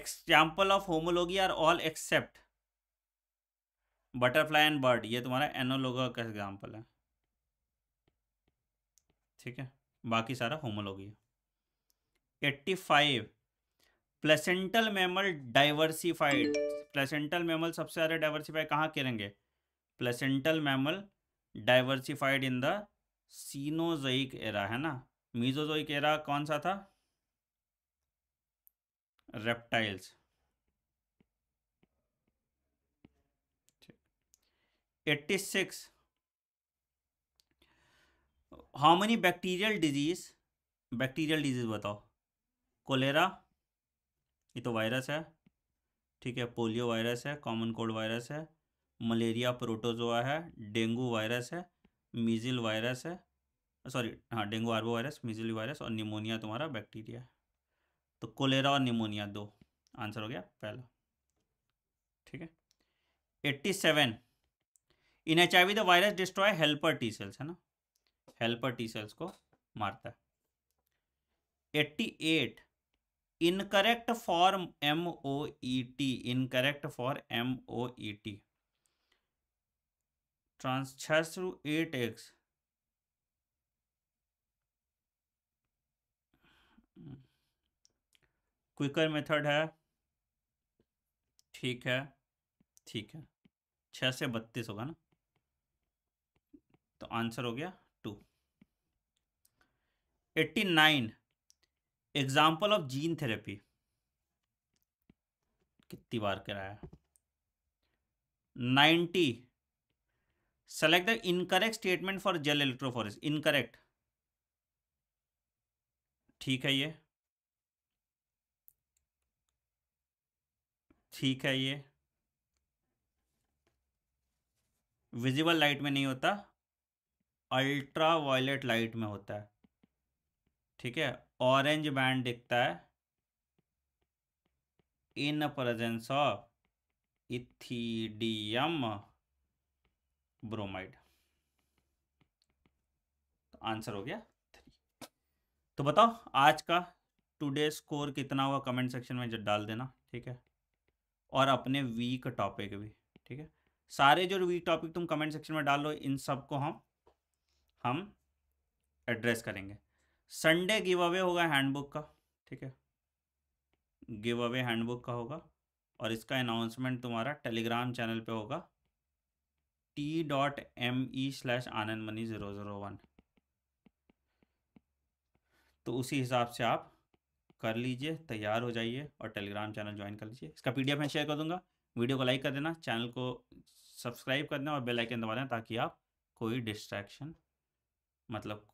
example of homology are all except butterfly and bird ये तुम्हारा एनोलोगा का एग्जाम्पल है ठीक है बाकी सारा होमल हो eighty five placental mammal diversified placental mammal सबसे ज़्यादा डाइवर्सिफाइड कहाँ करेंगे placental mammal diversified in the Cenozoic era है ना मीजोजोइक एरा कौन सा था reptiles eighty six how many bacterial disease bacterial disease बताओ कोलेरा ये तो वायरस है ठीक है पोलियो वायरस है कॉमन कोल्ड वायरस है मलेरिया प्रोटोजोआ है डेंगू वायरस है मिजिल वायरस है सॉरी हाँ dengue arbovirus measles virus और निमोनिया तुम्हारा बैक्टीरिया है तो कोलेरा और निमोनिया दो आंसर हो गया पहला ठीक है eighty seven in H I V the virus destroy helper T cells है ना हेल्पर टी सेल्स को मारता है 88 incorrect for M O E T incorrect for M O E T trans छः through at X quicker method है ठीक है ठीक है छः से बत्तीस होगा ना तो आंसर हो गया eighty nine example of gene therapy कितनी बार कराया ninety select the incorrect statement for gel electrophoresis incorrect ठीक है ये ठीक है ये विजिबल लाइट में नहीं होता अल्ट्रा वायलेट लाइट में होता है ठीक है ऑरेंज बैंड दिखता है in presence of ethidium bromide तो आंसर हो गया थ्री तो बताओ आज का टुडे स्कोर कितना हुआ कमेंट सेक्शन में डाल देना ठीक है और अपने वीक टॉपिक भी ठीक है सारे जो वीक टॉपिक तुम कमेंट सेक्शन में डाल लो इन सब को हम हम एड्रेस करेंगे संडे गिव अवे होगा हैंडबुक का ठीक है गिव अवे हैंडबुक का होगा और इसका अनाउंसमेंट तुम्हारा टेलीग्राम चैनल पे होगा T dot M E slash Anand money zero zero one तो उसी हिसाब से आप कर लीजिए तैयार हो जाइए और टेलीग्राम चैनल ज्वाइन कर लीजिए इसका पीडीएफ मैं शेयर कर दूंगा वीडियो को लाइक कर देना चैनल को सब्सक्राइब कर देना और बेल आइकन दबा देना ताकि आप कोई डिस्ट्रैक्शन मतलब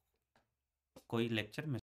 कोई लेक्चर में